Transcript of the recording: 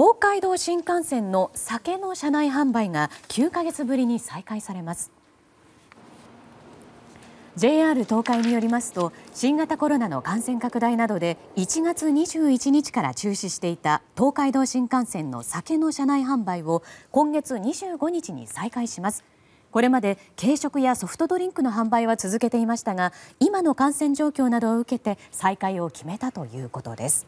東海道新幹線の酒の車内販売が9か月ぶりに再開されます。ＪＲ 東海によりますと新型コロナの感染拡大などで1月21日から中止していた東海道新幹線の酒の車内販売を今月25日に再開します。これまで軽食やソフトドリンクの販売は続けていましたが今の感染状況などを受けて再開を決めたということです。